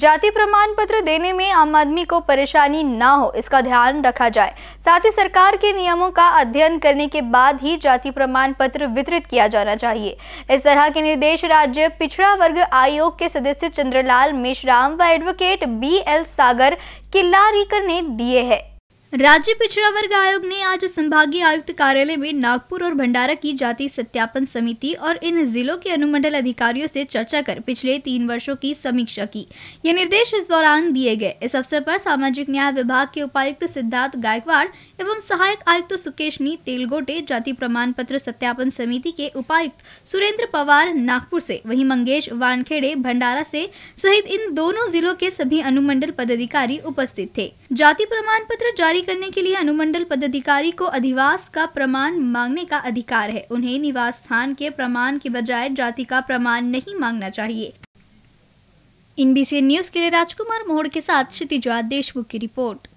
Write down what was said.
जाति प्रमाण पत्र देने में आम आदमी को परेशानी ना हो इसका ध्यान रखा जाए साथ ही सरकार के नियमों का अध्ययन करने के बाद ही जाति प्रमाण पत्र वितरित किया जाना चाहिए इस तरह के निर्देश राज्य पिछड़ा वर्ग आयोग के सदस्य चंद्रलाल मेशराम व advocate B L Sagar Killarikar ने दिए हैं राज्य पिछड़ा वर्ग आयोग ने आज संभागीय आयुक्त कार्यालय में नागपुर और भंडारा की जाति सत्यापन समिति और इन जिलों के अनुमंडल अधिकारियों से चर्चा कर पिछले तीन वर्षों की समीक्षा की ये निर्देश इस दौरान दिए गए इस अवसर पर सामाजिक न्याय विभाग के उपायुक्त सिद्धार्थ गायकवाड़ एवं सहायक आयुक्त सुकेशनी तेलगोटे जाति प्रमाण पत्र सत्यापन समिति के उपायुक्त सुरेंद्र पवार नागपुर से वही मंगेश वानखेड़े भंडारा से सहित इन दोनों जिलों के सभी अनुमंडल पदाधिकारी उपस्थित थे जाति प्रमाण पत्र जारी करने के लिए अनुमंडल पदाधिकारी को अधिवास का प्रमाण मांगने का अधिकार है उन्हें निवास स्थान के प्रमाण के बजाय जाति का प्रमाण नहीं मांगना चाहिए इनबीसी न्यूज के लिए राजकुमार मोहड़ के साथ क्षितिजा देशमुख की रिपोर्ट